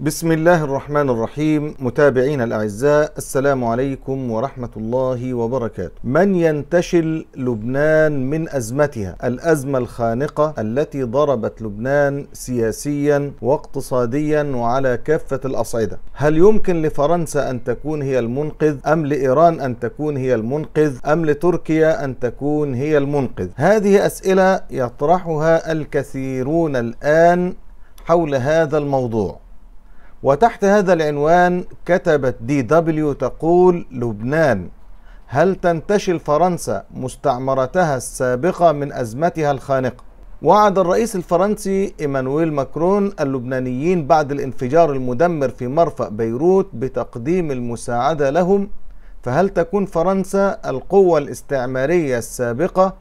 بسم الله الرحمن الرحيم متابعينا الاعزاء السلام عليكم ورحمه الله وبركاته من ينتشل لبنان من ازمتها الازمه الخانقه التي ضربت لبنان سياسيا واقتصاديا وعلى كافه الاصعده هل يمكن لفرنسا ان تكون هي المنقذ ام لايران ان تكون هي المنقذ ام لتركيا ان تكون هي المنقذ هذه اسئله يطرحها الكثيرون الان حول هذا الموضوع وتحت هذا العنوان كتبت دي دبليو تقول لبنان هل تنتشل فرنسا مستعمرتها السابقة من أزمتها الخانقة؟ وعد الرئيس الفرنسي إيمانويل ماكرون اللبنانيين بعد الانفجار المدمر في مرفأ بيروت بتقديم المساعدة لهم فهل تكون فرنسا القوة الاستعمارية السابقة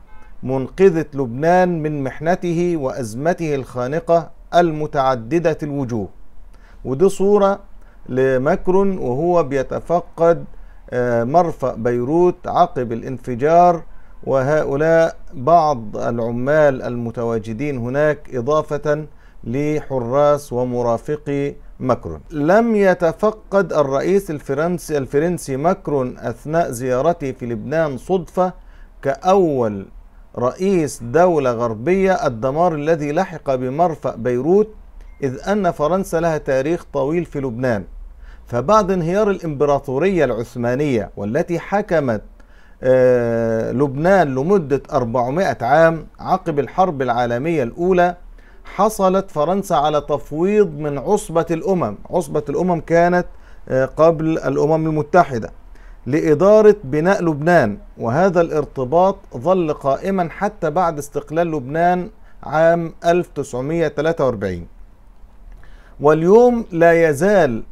منقذة لبنان من محنته وأزمته الخانقة المتعددة الوجوه؟ ودي صورة لماكرون وهو بيتفقد آه، مرفأ بيروت عقب الانفجار وهؤلاء بعض العمال المتواجدين هناك إضافة لحراس ومرافقي ماكرون لم يتفقد الرئيس الفرنسي الفرنسي ماكرون أثناء زيارته في لبنان صدفة كأول رئيس دولة غربية الدمار الذي لحق بمرفأ بيروت إذ أن فرنسا لها تاريخ طويل في لبنان فبعد انهيار الإمبراطورية العثمانية والتي حكمت آه، لبنان لمدة 400 عام عقب الحرب العالمية الأولى حصلت فرنسا على تفويض من عصبة الأمم عصبة الأمم كانت آه، قبل الأمم المتحدة لإدارة بناء لبنان وهذا الارتباط ظل قائما حتى بعد استقلال لبنان عام 1943 واليوم لا يزال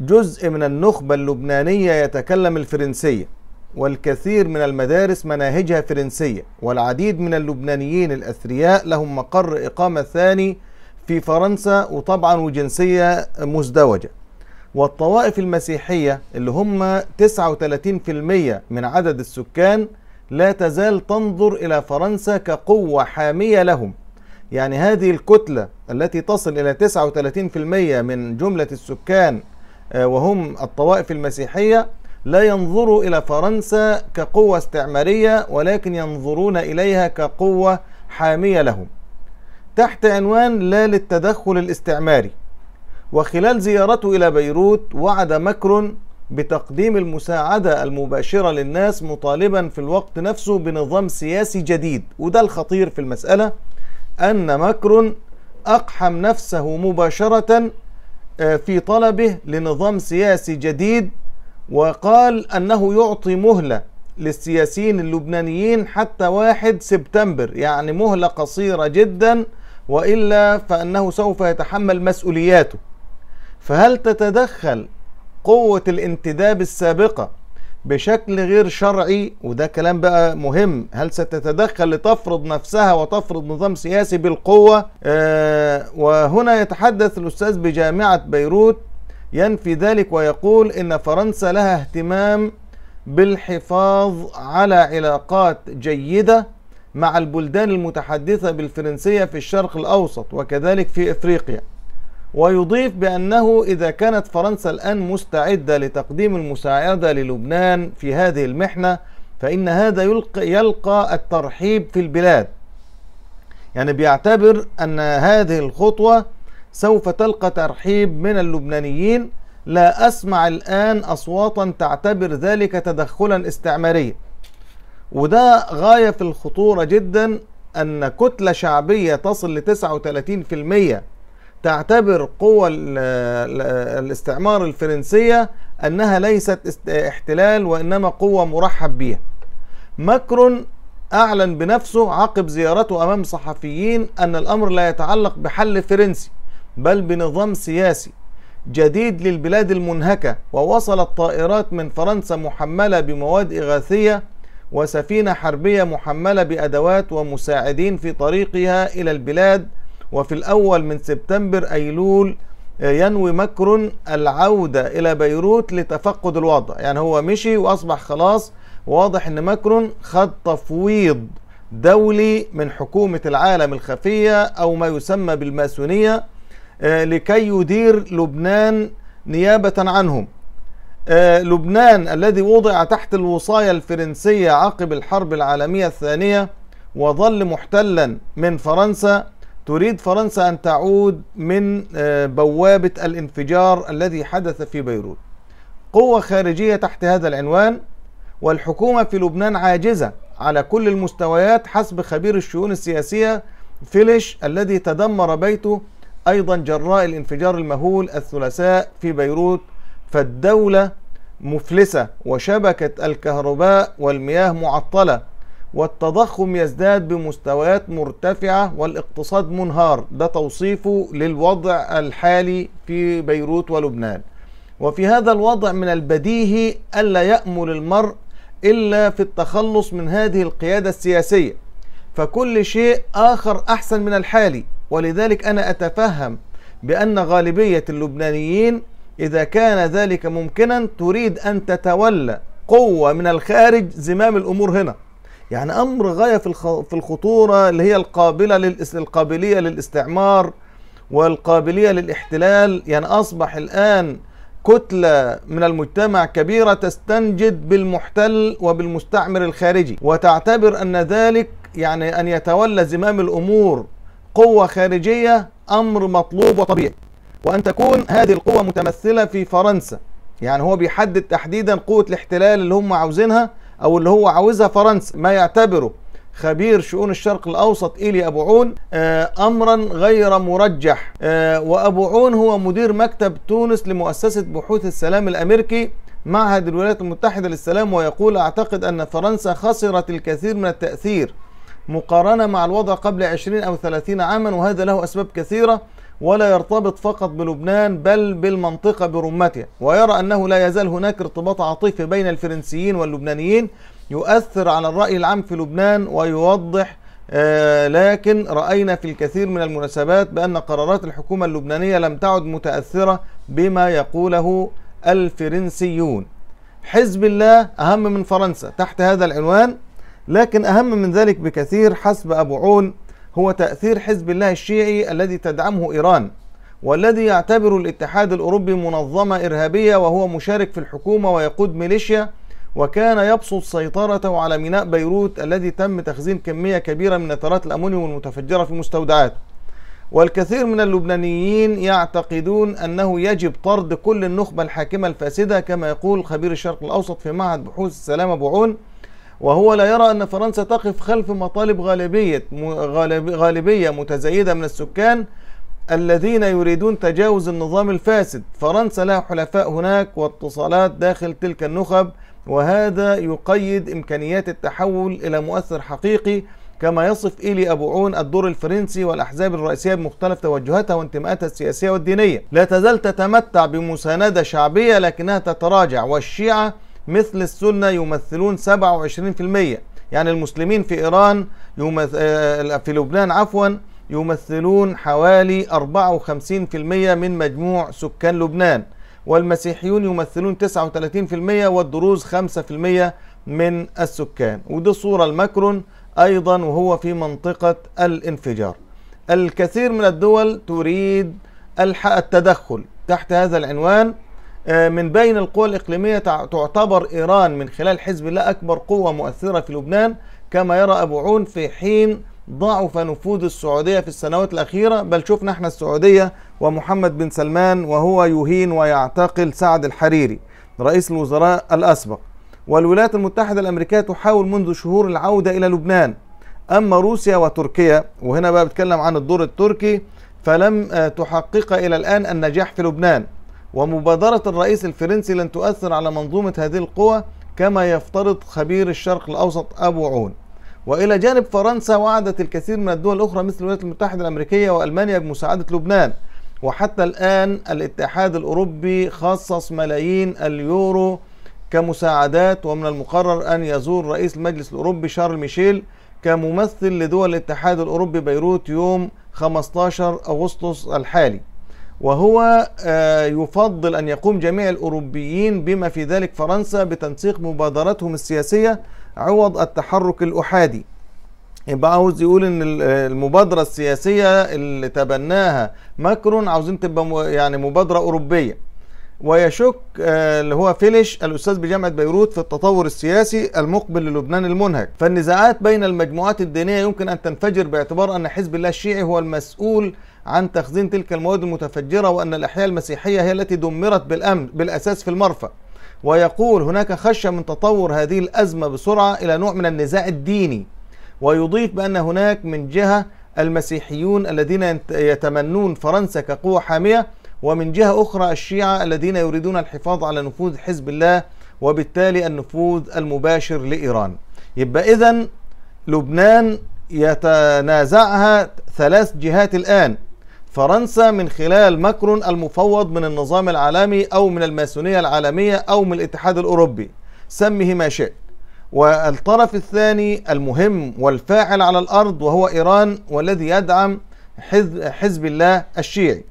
جزء من النخبة اللبنانية يتكلم الفرنسية والكثير من المدارس مناهجها فرنسية والعديد من اللبنانيين الأثرياء لهم مقر إقامة ثاني في فرنسا وطبعا وجنسية مزدوجة والطوائف المسيحية اللي هم 39% من عدد السكان لا تزال تنظر إلى فرنسا كقوة حامية لهم يعني هذه الكتلة التي تصل إلى 39% من جملة السكان آه، وهم الطوائف المسيحية لا ينظروا إلى فرنسا كقوة استعمارية ولكن ينظرون إليها كقوة حامية لهم تحت عنوان لا للتدخل الاستعماري وخلال زيارته إلى بيروت وعد ماكرون بتقديم المساعدة المباشرة للناس مطالبا في الوقت نفسه بنظام سياسي جديد وده الخطير في المسألة أن مكر أقحم نفسه مباشرة آه، في طلبه لنظام سياسي جديد وقال أنه يعطي مهلة للسياسيين اللبنانيين حتى 1 سبتمبر يعني مهلة قصيرة جدا وإلا فأنه سوف يتحمل مسؤولياته فهل تتدخل قوة الانتداب السابقة بشكل غير شرعي وده كلام بقى مهم هل ستتدخل لتفرض نفسها وتفرض نظام سياسي بالقوة آه وهنا يتحدث الأستاذ بجامعة بيروت ينفي ذلك ويقول إن فرنسا لها اهتمام بالحفاظ على علاقات جيدة مع البلدان المتحدثة بالفرنسية في الشرق الأوسط وكذلك في إفريقيا ويضيف بأنه إذا كانت فرنسا الآن مستعدة لتقديم المساعدة للبنان في هذه المحنة فإن هذا يلقى, يلقى الترحيب في البلاد يعني بيعتبر أن هذه الخطوة سوف تلقى ترحيب من اللبنانيين لا أسمع الآن أصواتا تعتبر ذلك تدخلا استعماريا وده غاية في الخطورة جدا أن كتلة شعبية تصل ل 39% تعتبر قوى الاستعمار الفرنسية أنها ليست احتلال وإنما قوة مرحب بها ماكرون أعلن بنفسه عقب زيارته أمام صحفيين أن الأمر لا يتعلق بحل فرنسي بل بنظام سياسي جديد للبلاد المنهكة ووصلت طائرات من فرنسا محملة بمواد إغاثية وسفينة حربية محملة بأدوات ومساعدين في طريقها إلى البلاد وفي الأول من سبتمبر أيلول آه، ينوي مكرون العودة إلى بيروت لتفقد الوضع يعني هو مشي وأصبح خلاص واضح أن مكرون خد تفويض دولي من حكومة العالم الخفية أو ما يسمى بالماسونية آه، لكي يدير لبنان نيابة عنهم آه، لبنان الذي وضع تحت الوصاية الفرنسية عقب الحرب العالمية الثانية وظل محتلا من فرنسا تريد فرنسا أن تعود من آه، بوابة الانفجار الذي حدث في بيروت قوة خارجية تحت هذا العنوان والحكومة في لبنان عاجزة على كل المستويات حسب خبير الشؤون السياسية فيليش الذي تدمر بيته أيضا جراء الانفجار المهول الثلاثاء في بيروت فالدولة مفلسة وشبكة الكهرباء والمياه معطلة والتضخم يزداد بمستويات مرتفعة والاقتصاد منهار ده توصيفه للوضع الحالي في بيروت ولبنان وفي هذا الوضع من البديهي ألا يأمل المرء إلا في التخلص من هذه القيادة السياسية فكل شيء آخر أحسن من الحالي ولذلك أنا أتفهم بأن غالبية اللبنانيين إذا كان ذلك ممكنا تريد أن تتولى قوة من الخارج زمام الأمور هنا يعني امر غايه في في الخطوره اللي هي القابله للقابليه للاستعمار والقابليه للاحتلال يعني اصبح الان كتلة من المجتمع كبيرة تستنجد بالمحتل وبالمستعمر الخارجي وتعتبر أن ذلك يعني أن يتولى زمام الأمور قوة خارجية أمر مطلوب وطبيعي وأن تكون هذه القوة متمثلة في فرنسا يعني هو بيحدد تحديدا قوة الاحتلال اللي هم عاوزينها او اللي هو عاوزها فرنسا ما يعتبره خبير شؤون الشرق الأوسط إيلي أبو عون آه، أمرا غير مرجح آه، وأبو عون هو مدير مكتب تونس لمؤسسة بحوث السلام الأمريكي معهد الولايات المتحدة للسلام ويقول أعتقد أن فرنسا خسرت الكثير من التأثير مقارنة مع الوضع قبل 20 أو 30 عاما وهذا له أسباب كثيرة ولا يرتبط فقط بلبنان بل بالمنطقة برمتها ويرى أنه لا يزال هناك ارتباط عاطفي بين الفرنسيين واللبنانيين يؤثر على الرأي العام في لبنان ويوضح آه، لكن رأينا في الكثير من المناسبات بأن قرارات الحكومة اللبنانية لم تعد متأثرة بما يقوله الفرنسيون حزب الله أهم من فرنسا تحت هذا العنوان لكن أهم من ذلك بكثير حسب أبو عون هو تأثير حزب الله الشيعي الذي تدعمه إيران والذي يعتبر الاتحاد الأوروبي منظمة إرهابية وهو مشارك في الحكومة ويقود ميليشيا وكان يبسط سيطرته على ميناء بيروت الذي تم تخزين كمية كبيرة من نترات الأمونيوم المتفجرة في مستودعات والكثير من اللبنانيين يعتقدون أنه يجب طرد كل النخبة الحاكمة الفاسدة كما يقول خبير الشرق الأوسط في معهد بحوث السلام أبو عون وهو لا يرى أن فرنسا تقف خلف مطالب غالبية غالبية متزايدة من السكان الذين يريدون تجاوز النظام الفاسد فرنسا لها حلفاء هناك واتصالات داخل تلك النخب وهذا يقيد إمكانيات التحول إلى مؤثر حقيقي كما يصف إيلي أبو عون الدور الفرنسي والأحزاب الرئيسية بمختلف توجهاتها وانتماءاتها السياسية والدينية لا تزال تتمتع بمساندة شعبية لكنها تتراجع والشيعة مثل السنة يمثلون 27% يعني المسلمين في إيران يمثل آه، في لبنان عفوا يمثلون حوالي 54% من مجموع سكان لبنان والمسيحيون يمثلون 39% والدروز 5% من السكان ودي صورة لماكرون أيضا وهو في منطقة الانفجار الكثير من الدول تريد التدخل تحت هذا العنوان آه، من بين القوى الإقليمية تعتبر إيران من خلال حزب الله أكبر قوة مؤثرة في لبنان كما يرى أبو عون في حين ضعف نفوذ السعودية في السنوات الأخيرة بل شفنا احنا السعودية ومحمد بن سلمان وهو يهين ويعتقل سعد الحريري رئيس الوزراء الأسبق والولايات المتحدة الأمريكية تحاول منذ شهور العودة إلى لبنان أما روسيا وتركيا وهنا بقى بتكلم عن الدور التركي فلم آه، تحقق إلى الآن النجاح في لبنان ومبادرة الرئيس الفرنسي لن تؤثر على منظومة هذه القوى كما يفترض خبير الشرق الأوسط أبو عون وإلى جانب فرنسا وعدت الكثير من الدول الأخرى مثل الولايات المتحدة الأمريكية وألمانيا بمساعدة لبنان وحتى الآن الاتحاد الأوروبي خصص ملايين اليورو كمساعدات ومن المقرر أن يزور رئيس المجلس الأوروبي شارل ميشيل كممثل لدول الاتحاد الأوروبي بيروت يوم 15 أغسطس الحالي وهو آه، يفضل أن يقوم جميع الأوروبيين بما في ذلك فرنسا بتنسيق مبادراتهم السياسية عوض التحرك الأحادي يبقى عاوز يقول ان المبادرة السياسية اللي تبناها ماكرون عاوزين تبقى يعني مبادرة أوروبية ويشك آه، اللي هو فيليش الأستاذ بجامعة بيروت في التطور السياسي المقبل للبنان المنهك فالنزاعات بين المجموعات الدينية يمكن أن تنفجر باعتبار أن حزب الله الشيعي هو المسؤول عن تخزين تلك المواد المتفجرة وأن الأحياء المسيحية هي التي دمرت بالأمن بالأساس في المرفأ ويقول هناك خشية من تطور هذه الأزمة بسرعة إلى نوع من النزاع الديني ويضيف بأن هناك من جهة المسيحيون الذين يتمنون فرنسا كقوة حامية ومن جهة أخرى الشيعة الذين يريدون الحفاظ على نفوذ حزب الله وبالتالي النفوذ المباشر لإيران يبقى إذا لبنان يتنازعها ثلاث جهات الآن فرنسا من خلال ماكرون المفوض من النظام العالمي أو من الماسونية العالمية أو من الاتحاد الأوروبي سمه ما شئت والطرف الثاني المهم والفاعل على الأرض وهو إيران والذي يدعم حزب, الله الشيعي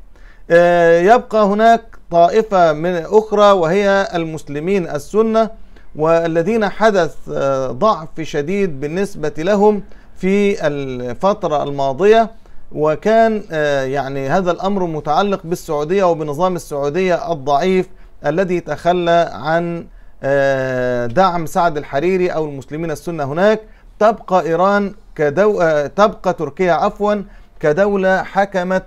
آه، يبقى هناك طائفة من أخرى وهي المسلمين السنة والذين حدث آه، ضعف شديد بالنسبة لهم في الفترة الماضية وكان آه، يعني هذا الأمر متعلق بالسعودية وبنظام السعودية الضعيف الذي تخلى عن آه، دعم سعد الحريري أو المسلمين السنة هناك تبقى إيران كدو... آه، تبقى تركيا عفوا كدولة حكمت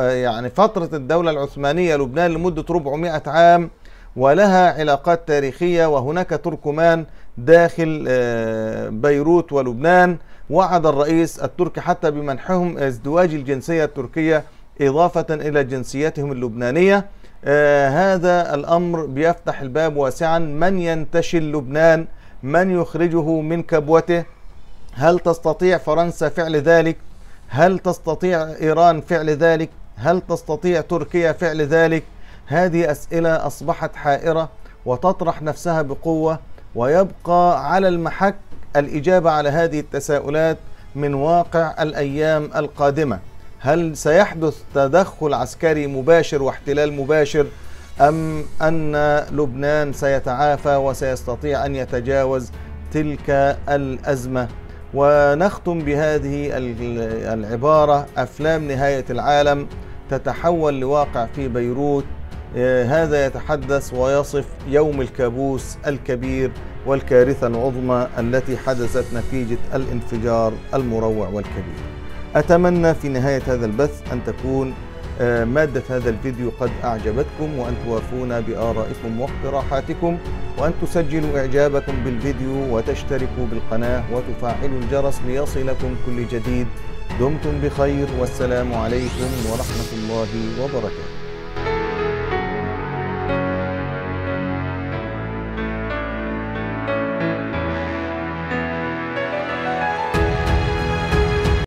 يعني فترة الدولة العثمانية لبنان لمدة 400 عام ولها علاقات تاريخية وهناك تركمان داخل آه، بيروت ولبنان وعد الرئيس التركي حتى بمنحهم ازدواج الجنسية التركية إضافة إلى جنسيتهم اللبنانية آه، هذا الأمر بيفتح الباب واسعا من ينتشل لبنان من يخرجه من كبوته هل تستطيع فرنسا فعل ذلك هل تستطيع إيران فعل ذلك هل تستطيع تركيا فعل ذلك هذه أسئلة أصبحت حائرة وتطرح نفسها بقوة ويبقى على المحك الإجابة على هذه التساؤلات من واقع الأيام القادمة هل سيحدث تدخل عسكري مباشر واحتلال مباشر أم أن لبنان سيتعافى وسيستطيع أن يتجاوز تلك الأزمة ونختم بهذه العبارة أفلام نهاية العالم تتحول لواقع في بيروت آه، هذا يتحدث ويصف يوم الكابوس الكبير والكارثة العظمى التي حدثت نتيجة الانفجار المروع والكبير أتمنى في نهاية هذا البث أن تكون آه، مادة هذا الفيديو قد أعجبتكم وأن توافونا بآرائكم واقتراحاتكم وأن تسجلوا إعجابكم بالفيديو وتشتركوا بالقناة وتفعلوا الجرس ليصلكم كل جديد دمتم بخير والسلام عليكم ورحمة الله وبركاته